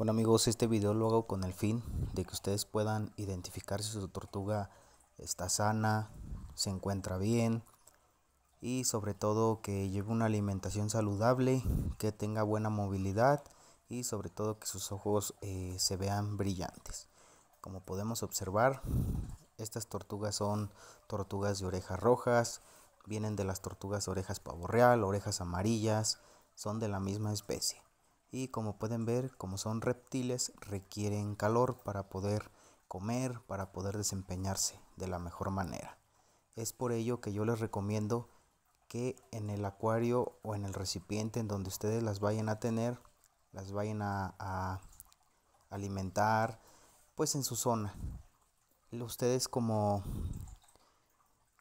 Bueno amigos, este video lo hago con el fin de que ustedes puedan identificar si su tortuga está sana, se encuentra bien y sobre todo que lleve una alimentación saludable, que tenga buena movilidad y sobre todo que sus ojos eh, se vean brillantes. Como podemos observar, estas tortugas son tortugas de orejas rojas, vienen de las tortugas orejas pavo real, orejas amarillas, son de la misma especie y como pueden ver, como son reptiles, requieren calor para poder comer, para poder desempeñarse de la mejor manera. Es por ello que yo les recomiendo que en el acuario o en el recipiente en donde ustedes las vayan a tener, las vayan a, alimentar, pues en su zona. Ustedes como,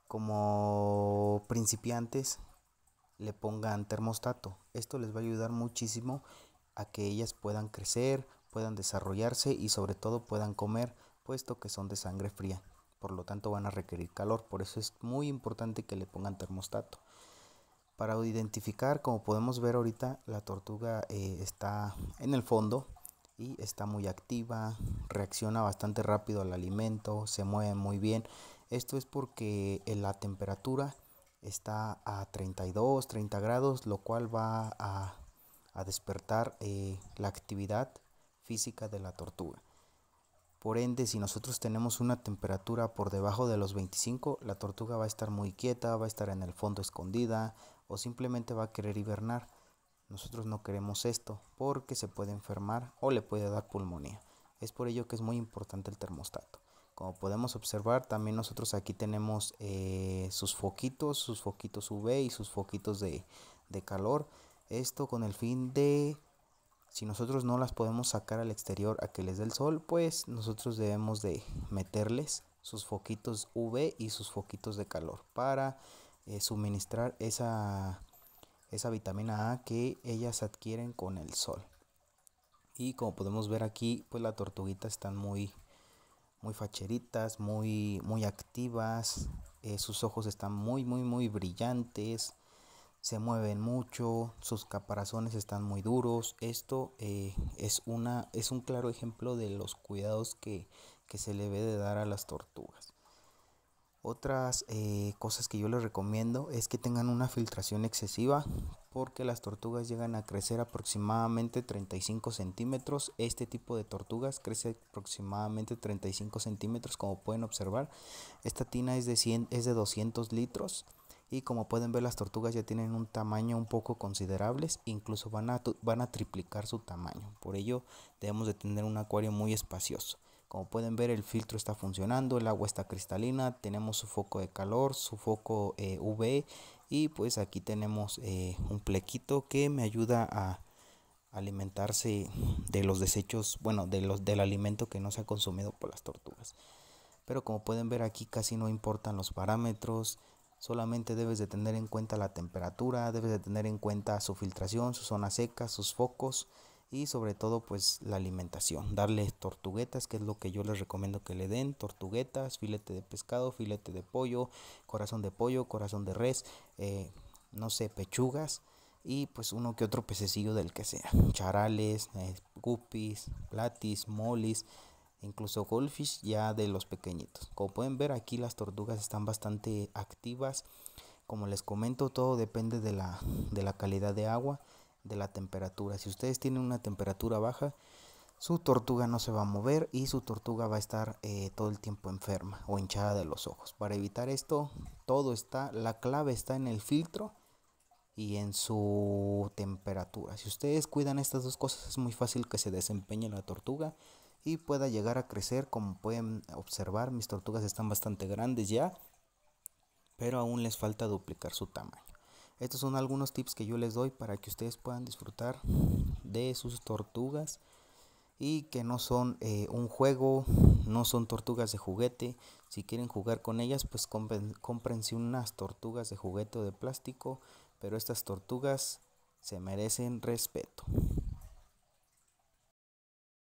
como principiantes le pongan termostato. Esto les va a ayudar muchísimo a que ellas puedan crecer, puedan desarrollarse y sobre todo puedan comer, puesto que son de sangre fría. Por lo tanto van a requerir calor, por eso es muy importante que le pongan termostato. Para identificar, como podemos ver ahorita, la tortuga eh, está en el fondo y está muy activa, reacciona bastante rápido al alimento, se mueve muy bien. Esto es porque eh, la temperatura está a 32, 30 grados, lo cual va a despertar eh, la actividad física de la tortuga. Por ende, si nosotros tenemos una temperatura por debajo de los 25, la tortuga va a estar muy quieta, va a estar en el fondo escondida o simplemente va a querer hibernar. Nosotros no queremos esto porque se puede enfermar o le puede dar pulmonía. Es por ello que es muy importante el termostato. Como podemos observar, también nosotros aquí tenemos eh, sus foquitos, sus foquitos UV y sus foquitos de calor. Esto con el fin de, si nosotros no las podemos sacar al exterior a que les dé el sol, pues nosotros debemos de meterles sus foquitos UV y sus foquitos de calor para eh, suministrar esa, esa vitamina A que ellas adquieren con el sol. Y como podemos ver aquí, pues las tortuguitas están muy, muy facheritas, muy, muy activas. Eh, sus ojos están muy, muy, muy brillantes se mueven mucho, sus caparazones están muy duros. Esto eh, es, una, es un claro ejemplo de los cuidados que, se le debe de dar a las tortugas. Otras eh, cosas que yo les recomiendo es que tengan una filtración excesiva porque las tortugas llegan a crecer aproximadamente 35 centímetros. Este tipo de tortugas crece aproximadamente 35 centímetros como pueden observar. Esta tina es de, es de 200 litros. Y como pueden ver las tortugas ya tienen un tamaño un poco considerable, incluso van a, van a triplicar su tamaño. Por ello debemos de tener un acuario muy espacioso. Como pueden ver el filtro está funcionando, el agua está cristalina, tenemos su foco de calor, su foco eh, UV y pues aquí tenemos eh, un plequito que me ayuda a alimentarse de los desechos, bueno, de los, del alimento que no se ha consumido por las tortugas. Pero como pueden ver aquí casi no importan los parámetros, Solamente debes de tener en cuenta la temperatura, debes de tener en cuenta su filtración, su zona seca, sus focos y sobre todo pues la alimentación. Darles tortuguetas, que es lo que yo les recomiendo que le den, tortuguetas, filete de pescado, filete de pollo, corazón de pollo, corazón de res, eh, no sé, pechugas y pues uno que otro pececillo del que sea, charales, cupis, eh, guppies, platis, molis incluso goldfish ya de los pequeñitos. Como pueden ver aquí las tortugas están bastante activas. Como les comento, todo depende de la, de la calidad de agua, de la temperatura. Si ustedes tienen una temperatura baja, su tortuga no se va a mover y su tortuga va a estar eh, todo el tiempo enferma o hinchada de los ojos. Para evitar esto, todo está, la clave está en el filtro y en su temperatura. Si ustedes cuidan estas dos cosas, es muy fácil que se desempeñe la tortuga y pueda llegar a crecer. Como pueden observar, mis tortugas están bastante grandes ya, pero aún les falta duplicar su tamaño. Estos son algunos tips que yo les doy para que ustedes puedan disfrutar de sus tortugas y que no son eh, un juego, no son tortugas de juguete. Si quieren jugar con ellas, pues cómprense unas tortugas de juguete o de plástico, pero estas tortugas se merecen respeto.